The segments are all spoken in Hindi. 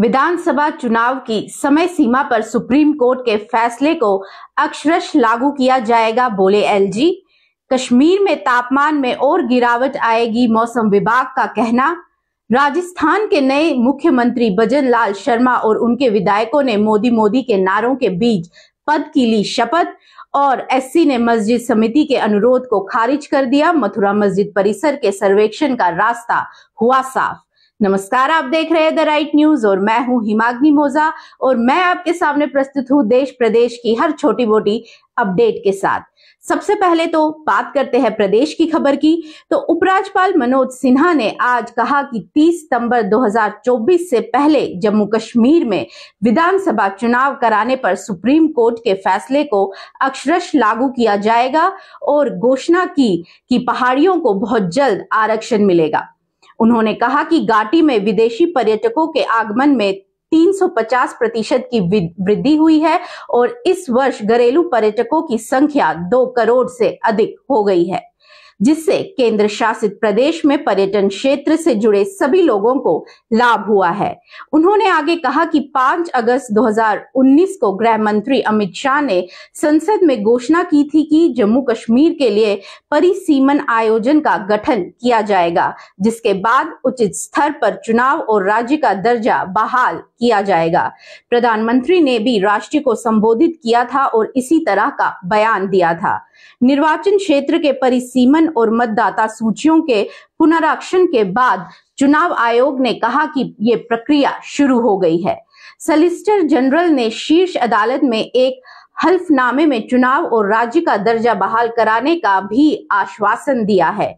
विधानसभा चुनाव की समय सीमा पर सुप्रीम कोर्ट के फैसले को अक्षरश लागू किया जाएगा बोले एलजी कश्मीर में तापमान में और गिरावट आएगी मौसम विभाग का कहना राजस्थान के नए मुख्यमंत्री बजन लाल शर्मा और उनके विधायकों ने मोदी मोदी के नारों के बीच पद की ली शपथ और एससी ने मस्जिद समिति के अनुरोध को खारिज कर दिया मथुरा मस्जिद परिसर के सर्वेक्षण का रास्ता हुआ साफ नमस्कार आप देख रहे हैं द राइट न्यूज और मैं हूं हिमाग्नि मोजा और मैं आपके सामने प्रस्तुत हूं देश प्रदेश की हर छोटी मोटी अपडेट के साथ सबसे पहले तो बात करते हैं प्रदेश की खबर की तो उपराज्यपाल मनोज सिन्हा ने आज कहा कि 30 सितंबर 2024 से पहले जम्मू कश्मीर में विधानसभा चुनाव कराने पर सुप्रीम कोर्ट के फैसले को अक्षरश लागू किया जाएगा और घोषणा की कि पहाड़ियों को बहुत जल्द आरक्षण मिलेगा उन्होंने कहा कि घाटी में विदेशी पर्यटकों के आगमन में 350 प्रतिशत की वृद्धि हुई है और इस वर्ष घरेलू पर्यटकों की संख्या 2 करोड़ से अधिक हो गई है जिससे केंद्र शासित प्रदेश में पर्यटन क्षेत्र से जुड़े सभी लोगों को लाभ हुआ है उन्होंने आगे कहा कि 5 अगस्त 2019 को गृह मंत्री अमित शाह ने संसद में घोषणा की थी कि जम्मू कश्मीर के लिए परिसीमन आयोजन का गठन किया जाएगा जिसके बाद उचित स्तर पर चुनाव और राज्य का दर्जा बहाल किया जाएगा प्रधानमंत्री ने भी राष्ट्र को संबोधित किया था और इसी तरह का बयान दिया था निर्वाचन क्षेत्र के परिसीमन और मतदाता सूचियों के पुनराक्षण के बाद चुनाव आयोग ने कहा कि ये प्रक्रिया शुरू हो गई है सलिस्टर जनरल ने शीर्ष अदालत में एक हल्फनामे में चुनाव और राज्य का दर्जा बहाल कराने का भी आश्वासन दिया है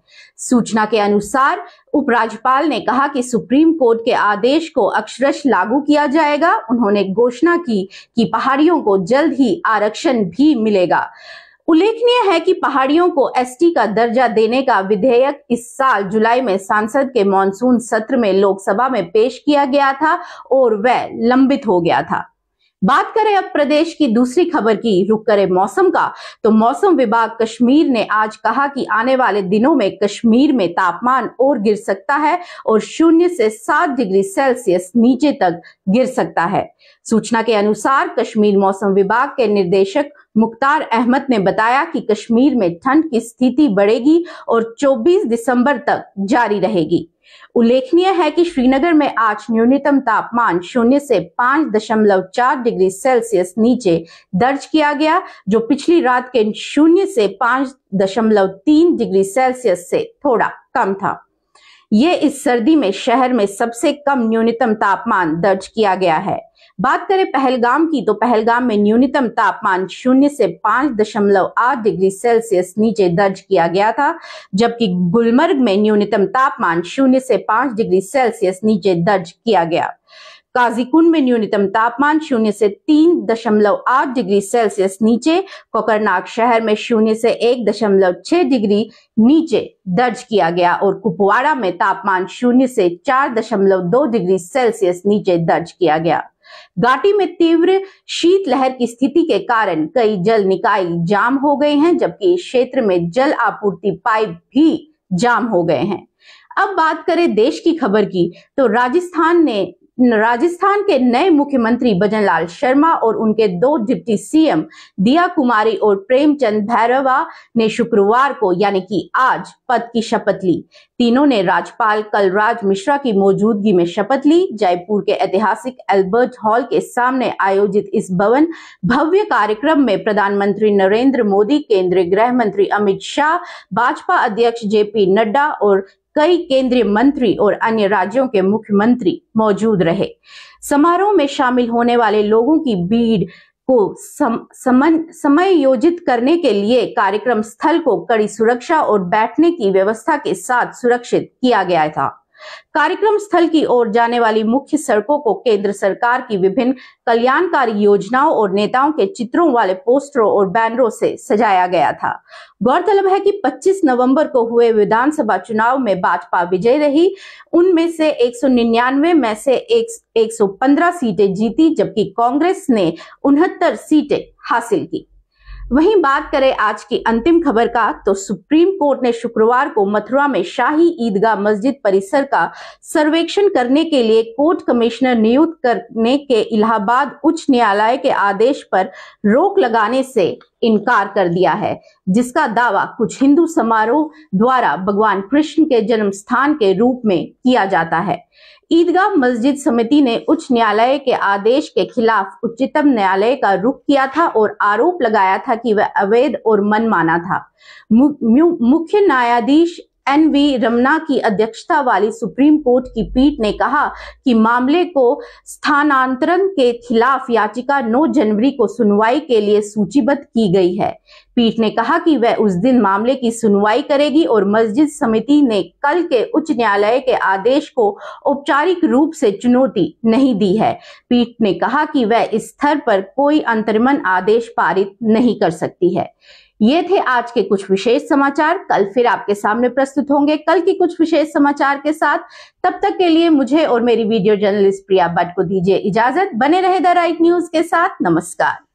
सूचना के अनुसार उपराज्यपाल ने कहा कि सुप्रीम कोर्ट के आदेश को अक्षरश लागू किया जाएगा उन्होंने घोषणा की कि पहाड़ियों को जल्द ही आरक्षण भी मिलेगा उल्लेखनीय है कि पहाड़ियों को एसटी का दर्जा देने का विधेयक इस साल जुलाई में सांसद के मानसून सत्र में लोकसभा में पेश किया गया था और वह लंबित हो गया था बात करें अब प्रदेश की दूसरी खबर की रुक करें मौसम का तो मौसम विभाग कश्मीर ने आज कहा कि आने वाले दिनों में कश्मीर में तापमान और गिर सकता है और शून्य से सात डिग्री सेल्सियस नीचे तक गिर सकता है सूचना के अनुसार कश्मीर मौसम विभाग के निर्देशक मुख्तार अहमद ने बताया कि कश्मीर में ठंड की स्थिति बढ़ेगी और 24 दिसंबर तक जारी रहेगी उल्लेखनीय है कि श्रीनगर में आज न्यूनतम तापमान शून्य से पांच दशमलव चार डिग्री सेल्सियस नीचे दर्ज किया गया जो पिछली रात के शून्य से पांच दशमलव तीन डिग्री सेल्सियस से थोड़ा कम था ये इस सर्दी में शहर में सबसे कम न्यूनतम तापमान दर्ज किया गया है बात करें पहलगाम की तो पहलगाम में न्यूनतम तापमान शून्य से पांच दशमलव आठ डिग्री सेल्सियस नीचे दर्ज किया गया था जबकि गुलमर्ग में न्यूनतम तापमान शून्य से पांच डिग्री सेल्सियस नीचे दर्ज किया गया काजीकुंड में न्यूनतम तापमान शून्य से तीन दशमलव आठ डिग्री सेल्सियस नीचे कोकरनाग शहर में शून्य से एक दशमलव छह डिग्री नीचे दर्ज किया गया और कुपवाड़ा में तापमान शून्य से चार दशमलव दो डिग्री सेल्सियस नीचे दर्ज किया गया घाटी में तीव्र शीतलहर की स्थिति के कारण कई जल निकाय जाम हो गए हैं जबकि इस क्षेत्र में जल आपूर्ति पाइप भी जाम हो गए हैं अब बात करें देश की खबर की तो राजस्थान ने राजस्थान के नए मुख्यमंत्री भजनलाल शर्मा और उनके दो डिप्टी सीएम दिया कुमारी और प्रेमचंद भैरवा ने शुक्रवार को यानी कि आज पद की शपथ ली तीनों ने राज्यपाल कलराज मिश्रा की मौजूदगी में शपथ ली जयपुर के ऐतिहासिक एल्बर्ट हॉल के सामने आयोजित इस भवन भव्य कार्यक्रम में प्रधानमंत्री नरेंद्र मोदी केंद्रीय गृह मंत्री अमित शाह भाजपा अध्यक्ष जेपी नड्डा और कई केंद्रीय मंत्री और अन्य राज्यों के मुख्यमंत्री मौजूद रहे समारोह में शामिल होने वाले लोगों की भीड़ को सम, समय योजित करने के लिए कार्यक्रम स्थल को कड़ी सुरक्षा और बैठने की व्यवस्था के साथ सुरक्षित किया गया था कार्यक्रम स्थल की ओर जाने वाली मुख्य सड़कों को केंद्र सरकार की विभिन्न कल्याणकारी योजनाओं और नेताओं के चित्रों वाले पोस्टरों और बैनरों से सजाया गया था गौरतलब है कि 25 नवंबर को हुए विधानसभा चुनाव में भाजपा विजय रही उनमें से 199 में से एक, 115 सीटें जीती जबकि कांग्रेस ने उनहत्तर सीटें हासिल की वहीं बात करें आज की अंतिम खबर का तो सुप्रीम कोर्ट ने शुक्रवार को मथुरा में शाही ईदगाह मस्जिद परिसर का सर्वेक्षण करने के लिए कोर्ट कमिश्नर नियुक्त करने के इलाहाबाद उच्च न्यायालय के आदेश पर रोक लगाने से इनकार कर दिया है जिसका दावा कुछ हिंदू समारोह द्वारा भगवान कृष्ण के जन्म स्थान के रूप में किया जाता है ईदगाह मस्जिद समिति ने उच्च न्यायालय के आदेश के खिलाफ उच्चतम न्यायालय का रुख किया था और आरोप लगाया था कि वह अवैध और मनमाना था मुख्य न्यायाधीश एन वी रमना की अध्यक्षता वाली सुप्रीम कोर्ट की पीठ ने कहा कि मामले को स्थानांतरण के खिलाफ याचिका 9 जनवरी को सुनवाई के लिए सूचीबद्ध की गई है पीठ ने कहा कि वह उस दिन मामले की सुनवाई करेगी और मस्जिद समिति ने कल के उच्च न्यायालय के आदेश को औपचारिक रूप से चुनौती नहीं दी है पीठ ने कहा कि वह इस स्तर पर कोई अंतर्मन आदेश पारित नहीं कर सकती है ये थे आज के कुछ विशेष समाचार कल फिर आपके सामने प्रस्तुत होंगे कल की कुछ विशेष समाचार के साथ तब तक के लिए मुझे और मेरी वीडियो जर्नलिस्ट प्रिया भट्ट को दीजिए इजाजत बने रहे द राइट न्यूज के साथ नमस्कार